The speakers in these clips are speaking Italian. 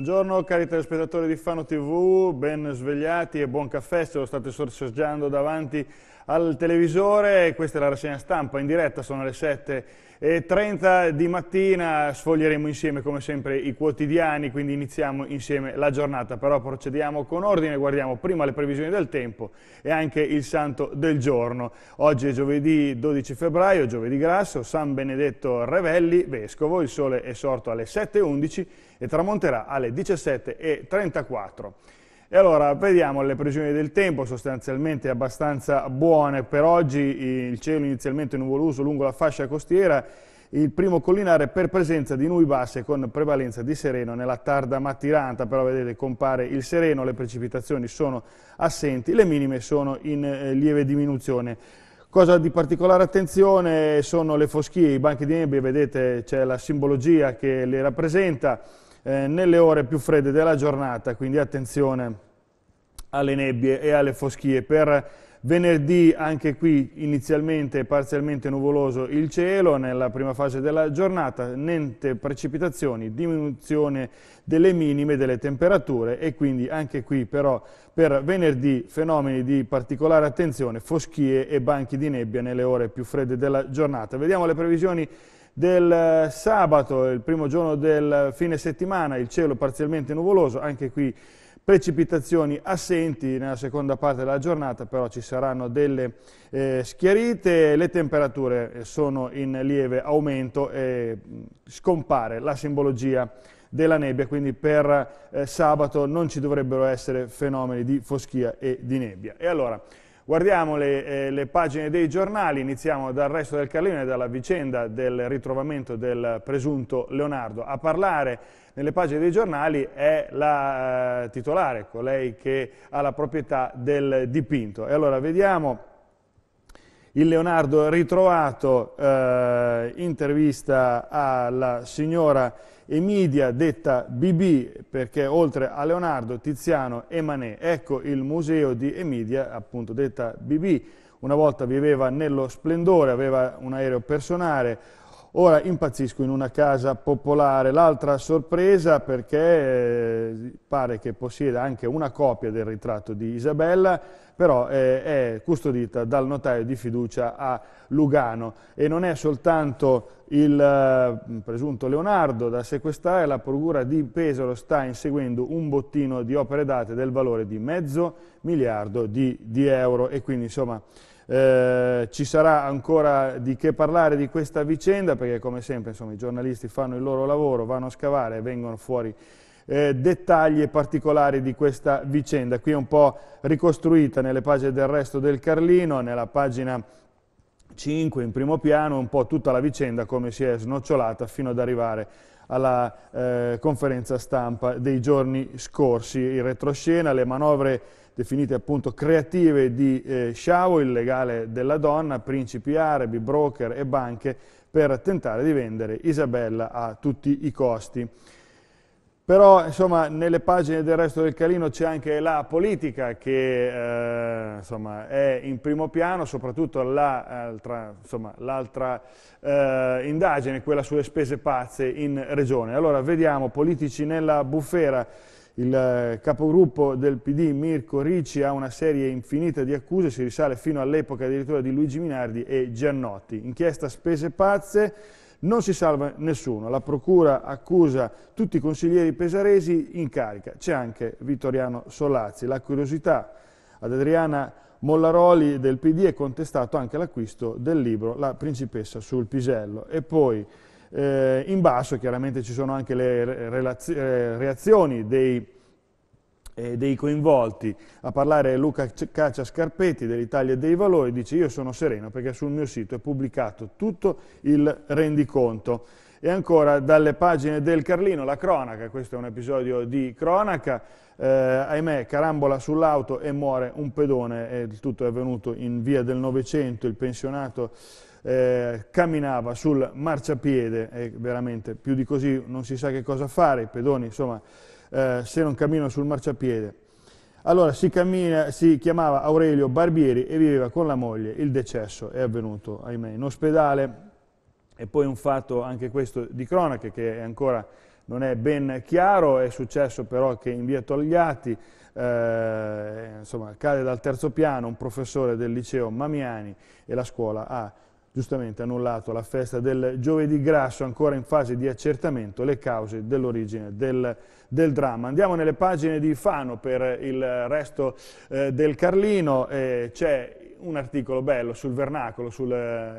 Buongiorno cari telespettatori di Fano TV, ben svegliati e buon caffè se lo state sorseggiando davanti al televisore, questa è la rassegna stampa in diretta, sono le 7.30 di mattina, sfoglieremo insieme come sempre i quotidiani, quindi iniziamo insieme la giornata, però procediamo con ordine, guardiamo prima le previsioni del tempo e anche il santo del giorno. Oggi è giovedì 12 febbraio, giovedì grasso, San Benedetto Revelli, vescovo, il sole è sorto alle 7.11 e tramonterà alle 17.34. E allora vediamo le previsioni del tempo, sostanzialmente abbastanza buone per oggi, il cielo inizialmente nuvoloso lungo la fascia costiera, il primo collinare per presenza di nubi basse con prevalenza di sereno nella tarda mattiranta, però vedete compare il sereno, le precipitazioni sono assenti, le minime sono in eh, lieve diminuzione. Cosa di particolare attenzione sono le foschie, i banchi di nebbia, vedete c'è la simbologia che le rappresenta, eh, nelle ore più fredde della giornata, quindi attenzione alle nebbie e alle foschie. Per venerdì anche qui inizialmente parzialmente nuvoloso il cielo nella prima fase della giornata, niente precipitazioni, diminuzione delle minime delle temperature e quindi anche qui però per venerdì fenomeni di particolare attenzione, foschie e banchi di nebbia nelle ore più fredde della giornata. Vediamo le previsioni del eh, sabato, il primo giorno del fine settimana, il cielo parzialmente nuvoloso, anche qui precipitazioni assenti nella seconda parte della giornata, però ci saranno delle eh, schiarite, le temperature sono in lieve aumento e mm, scompare la simbologia della nebbia, quindi per eh, sabato non ci dovrebbero essere fenomeni di foschia e di nebbia. E allora, Guardiamo le, eh, le pagine dei giornali, iniziamo dal resto del Carlino e dalla vicenda del ritrovamento del presunto Leonardo. A parlare nelle pagine dei giornali è la eh, titolare, colei che ha la proprietà del dipinto. E allora vediamo il Leonardo ritrovato, eh, intervista alla signora Emidia, detta BB, perché oltre a Leonardo, Tiziano e Manè. Ecco il museo di Emidia, appunto detta BB. Una volta viveva nello splendore, aveva un aereo personale, Ora impazzisco in una casa popolare, l'altra sorpresa perché eh, pare che possieda anche una copia del ritratto di Isabella, però eh, è custodita dal notaio di fiducia a Lugano e non è soltanto il eh, presunto Leonardo da sequestrare, la procura di Pesaro sta inseguendo un bottino di opere date del valore di mezzo miliardo di, di euro e quindi insomma eh, ci sarà ancora di che parlare di questa vicenda perché come sempre insomma, i giornalisti fanno il loro lavoro, vanno a scavare e vengono fuori eh, dettagli e particolari di questa vicenda. Qui è un po' ricostruita nelle pagine del resto del Carlino, nella pagina 5 in primo piano, un po' tutta la vicenda come si è snocciolata fino ad arrivare alla eh, conferenza stampa dei giorni scorsi, in retroscena, le manovre definite appunto creative di eh, Sciavo, il legale della donna, principi arabi, broker e banche per tentare di vendere Isabella a tutti i costi. Però insomma nelle pagine del resto del Calino c'è anche la politica che eh, insomma, è in primo piano, soprattutto l'altra eh, indagine, quella sulle spese pazze in regione. Allora vediamo politici nella bufera il eh, capogruppo del PD Mirko Ricci ha una serie infinita di accuse, si risale fino all'epoca addirittura di Luigi Minardi e Giannotti. Inchiesta spese pazze, non si salva nessuno. La procura accusa tutti i consiglieri pesaresi in carica. C'è anche Vittoriano Solazzi. La curiosità ad Adriana Mollaroli del PD è contestato anche l'acquisto del libro La principessa sul pisello. E poi eh, in basso chiaramente ci sono anche le eh, reazioni dei, eh, dei, coinvolti. A parlare Luca Caccia Scarpetti dell'Italia dei Valori dice io sono sereno perché sul mio sito è pubblicato tutto il rendiconto. E ancora dalle pagine del Carlino, la cronaca, questo è un episodio di cronaca, eh, ahimè carambola sull'auto e muore un pedone, eh, tutto è avvenuto in via del Novecento, il pensionato eh, camminava sul marciapiede e veramente più di così non si sa che cosa fare, i pedoni insomma eh, se non camminano sul marciapiede. Allora si, cammina, si, chiamava Aurelio Barbieri e viveva con la moglie, il decesso è avvenuto ahimè in ospedale e poi un fatto anche questo di cronache che ancora non è ben chiaro, è successo però che in via Togliatti eh, insomma, cade dal terzo piano un professore del liceo Mamiani e la scuola ha giustamente annullato la festa del giovedì grasso, ancora in fase di accertamento le cause dell'origine del, del, dramma. Andiamo nelle pagine di Fano per il resto eh, del Carlino, eh, c'è un articolo bello sul vernacolo, sulle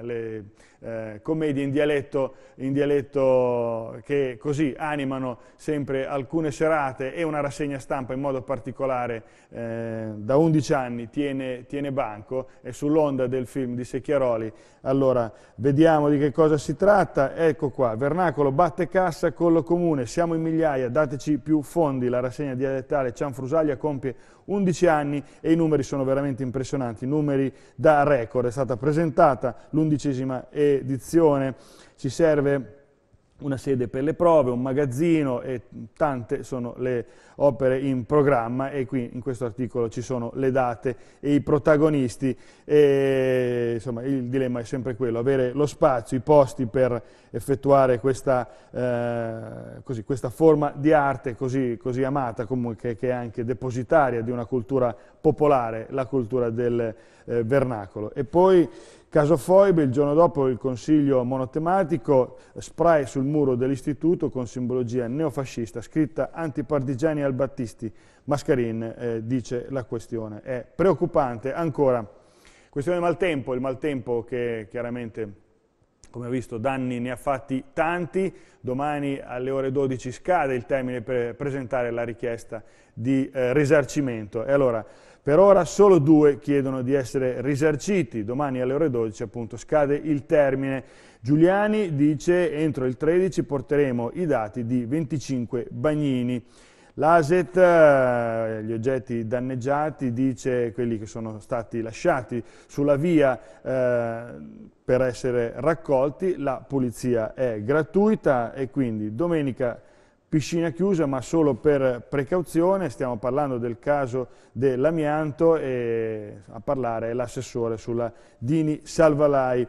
eh, commedie in dialetto, in dialetto, che così animano sempre alcune serate e una rassegna stampa in modo particolare eh, da 11 anni tiene, tiene banco e sull'onda del film di Secchiaroli. Allora, vediamo di che cosa si tratta. Ecco qua, Vernacolo batte cassa con lo comune, siamo in migliaia, dateci più fondi. La rassegna dialettale Cianfrusaglia compie 11 anni e i numeri sono veramente impressionanti, numeri da record. È stata presentata l'undicesima e sede edizione, ci serve una sede per le prove, un magazzino e tante sono le opere in programma e qui in questo articolo ci sono le date e i protagonisti e, insomma il dilemma è sempre quello, avere lo spazio, i posti per effettuare questa, eh, così, questa forma di arte così, così amata comunque che è anche depositaria di una cultura popolare la cultura del eh, vernacolo. E poi caso Foibe, il giorno dopo il consiglio monotematico, spray sul muro dell'istituto con simbologia neofascista, scritta antipartigiani al Battisti, Mascarin eh, dice la questione. È preoccupante ancora, questione del maltempo, il maltempo che chiaramente come ho visto danni ne ha fatti tanti, domani alle ore 12 scade il termine per presentare la richiesta di eh, risarcimento. E allora per ora solo due chiedono di essere risarciti, domani alle ore 12 appunto scade il termine. Giuliani dice entro il 13 porteremo i dati di 25 bagnini. L'ASET, eh, gli oggetti danneggiati, dice quelli che sono stati lasciati sulla via eh, per essere raccolti, la pulizia è gratuita e quindi domenica piscina chiusa ma solo per precauzione, stiamo parlando del caso dell'amianto e a parlare l'assessore sulla Dini Salvalai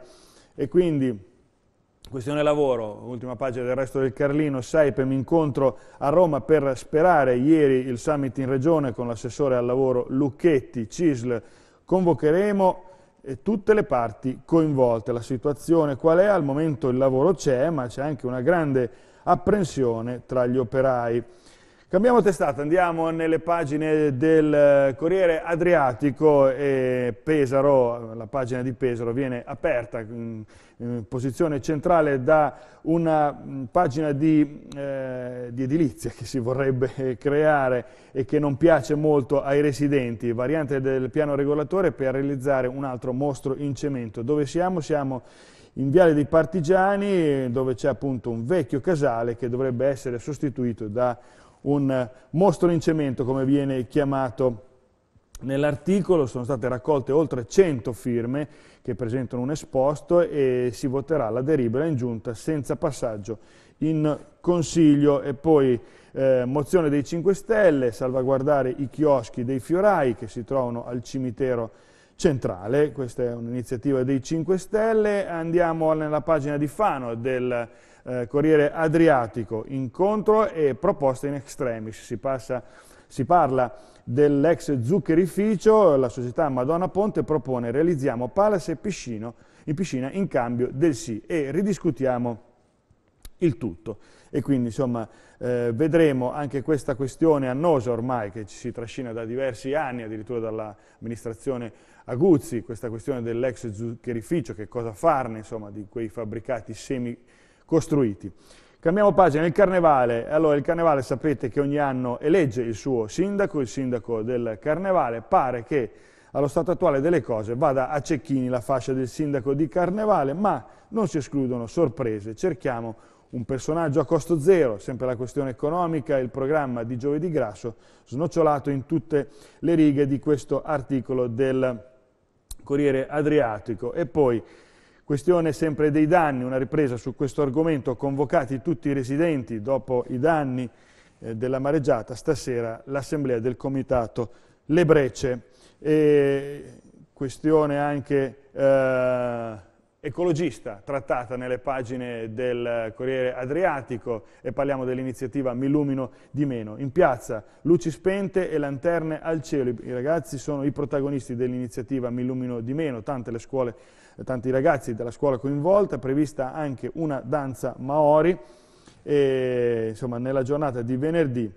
e quindi questione lavoro, ultima pagina del resto del Carlino, Saipem incontro a Roma per sperare ieri il summit in regione con l'assessore al lavoro Lucchetti, CISL, convocheremo tutte le parti coinvolte, la situazione qual è, al momento il lavoro c'è ma c'è anche una grande apprensione tra gli operai. Cambiamo testata, andiamo nelle pagine del eh, Corriere Adriatico e Pesaro, la pagina di Pesaro viene aperta in, mm, mm, posizione centrale da una mm, pagina di, eh, di edilizia che si vorrebbe creare e che non piace molto ai residenti, variante del piano regolatore per realizzare un altro mostro in cemento. Dove siamo? Siamo in in Viale dei Partigiani dove c'è appunto un vecchio casale che dovrebbe essere sostituito da un mostro in cemento come viene chiamato Nell'articolo sono state raccolte oltre 100 firme che presentano un esposto e si voterà la delibera in giunta senza passaggio in consiglio e poi eh, mozione dei 5 Stelle, salvaguardare i chioschi dei fiorai che si trovano al cimitero centrale, questa è un'iniziativa dei 5 Stelle, andiamo nella pagina di Fano del eh, Corriere Adriatico, incontro e proposta in extremis, si, passa, si parla dell'ex zuccherificio, la società Madonna Ponte propone realizziamo palace e piscino, in piscina in cambio del sì e ridiscutiamo il tutto. E quindi insomma eh, vedremo anche questa questione annosa ormai che ci si trascina da diversi anni, addirittura dall'amministrazione Aguzzi, questa questione dell'ex zuccherificio, che cosa farne insomma di quei fabbricati semi costruiti. Cambiamo pagina, il Carnevale. Allora, il Carnevale sapete che ogni anno elegge il suo sindaco, il sindaco del Carnevale. Pare che allo stato attuale delle cose vada a Cecchini la fascia del sindaco di Carnevale, ma non si escludono sorprese. Cerchiamo un personaggio a costo zero, sempre la questione economica, il programma di giovedì grasso, snocciolato in tutte le righe di questo articolo del Corriere Adriatico. E poi, questione sempre dei danni, una ripresa su questo argomento, convocati tutti i residenti dopo i danni eh, della mareggiata, stasera l'assemblea del comitato Le Brecce. E questione anche... Eh, ecologista trattata nelle pagine del Corriere Adriatico e parliamo dell'iniziativa Mi illumino di meno. In piazza luci spente e lanterne al cielo, i ragazzi sono i protagonisti dell'iniziativa Mi illumino di meno, tante le scuole, tanti ragazzi della scuola coinvolta, prevista anche una danza maori e insomma nella giornata di venerdì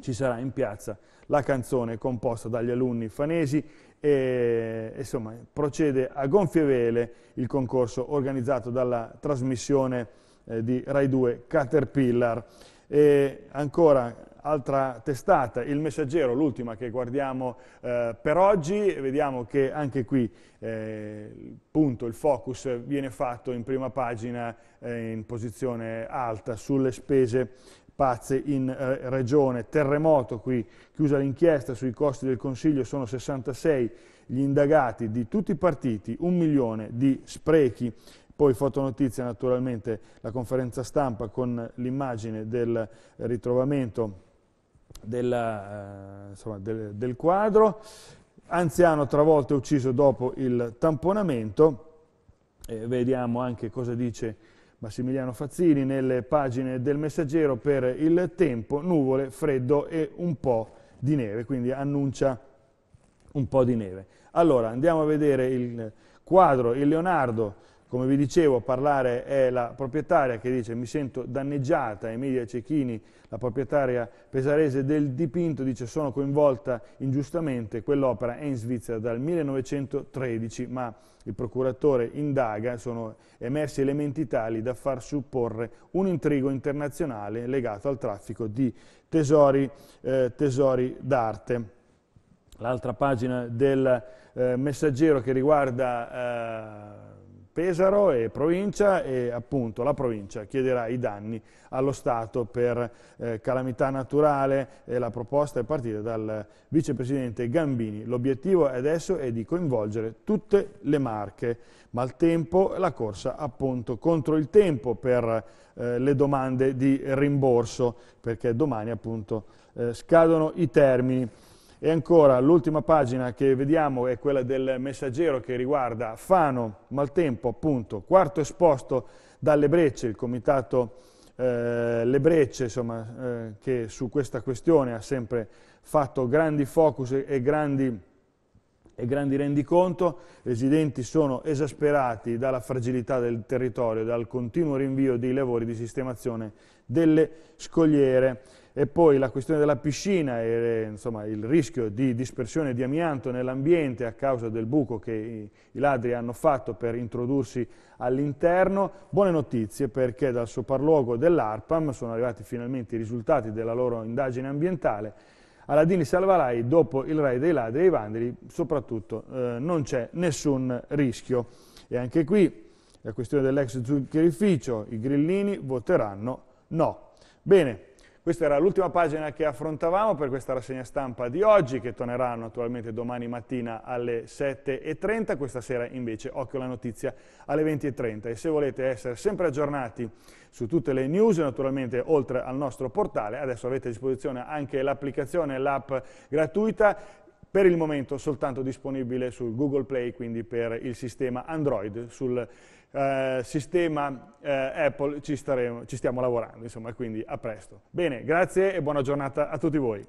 ci sarà in piazza la canzone composta dagli alunni fanesi e insomma procede a gonfie vele il concorso organizzato dalla trasmissione eh, di Rai 2 Caterpillar. E ancora altra testata, Il Messaggero, l'ultima che guardiamo eh, per oggi, vediamo che anche qui eh, il, punto, il focus viene fatto in prima pagina eh, in posizione alta sulle spese Pazze in eh, regione, terremoto qui, chiusa l'inchiesta sui costi del Consiglio, sono 66 gli indagati di tutti i partiti, un milione di sprechi. Poi fotonotizia naturalmente la conferenza stampa con l'immagine del ritrovamento della, eh, insomma, del, del quadro. Anziano travolto e ucciso dopo il tamponamento. Eh, vediamo anche cosa dice Massimiliano Fazzini nelle pagine del Messaggero per il tempo, nuvole, freddo e un po' di neve, quindi annuncia un po' di neve. Allora, andiamo a vedere il quadro, il Leonardo, come vi dicevo, parlare è la proprietaria che dice mi sento danneggiata, Emilia Cecchini, la proprietaria pesarese del dipinto, dice sono coinvolta ingiustamente, quell'opera è in Svizzera dal 1913, ma il procuratore indaga, sono emersi elementi tali da far supporre un intrigo internazionale legato al traffico di tesori, eh, tesori d'arte. L'altra pagina del eh, messaggero che riguarda... Eh, Pesaro e provincia e appunto la provincia chiederà i danni allo Stato per eh, calamità naturale e la proposta è partita dal vicepresidente Gambini. L'obiettivo adesso è di coinvolgere tutte le marche, ma il tempo, la corsa appunto contro il tempo per eh, le domande di rimborso perché domani appunto eh, scadono i termini. E ancora l'ultima pagina che vediamo è quella del messaggero che riguarda Fano, maltempo appunto, quarto esposto dalle brecce, il comitato eh, Le Brecce insomma, eh, che su questa questione ha sempre fatto grandi focus e grandi, e grandi rendiconto, i residenti sono esasperati dalla fragilità del territorio, dal continuo rinvio dei lavori di sistemazione delle scogliere e poi la questione della piscina e eh, insomma, il rischio di dispersione di amianto nell'ambiente a causa del buco che i ladri hanno fatto per introdursi all'interno. Buone notizie perché dal sopralluogo dell'ARPAM sono arrivati finalmente i risultati della loro indagine ambientale. Aladini Salvalai, dopo il Rai dei Ladri e i Vandali, soprattutto eh, non c'è nessun rischio. E anche qui la questione dell'ex zuccherificio, i grillini voteranno no. Bene, questa era l'ultima pagina che affrontavamo per questa rassegna stampa di oggi, che tornerà naturalmente domani mattina alle 7.30, questa sera invece occhio alla notizia alle 20.30. E se volete essere sempre aggiornati su tutte le news, naturalmente oltre al nostro portale, adesso avete a disposizione anche l'applicazione, l'app gratuita, per il momento soltanto disponibile sul Google Play, quindi per il sistema Android, sul eh, sistema eh, Apple ci, staremo, ci stiamo lavorando, insomma, quindi a presto. Bene, grazie e buona giornata a tutti voi.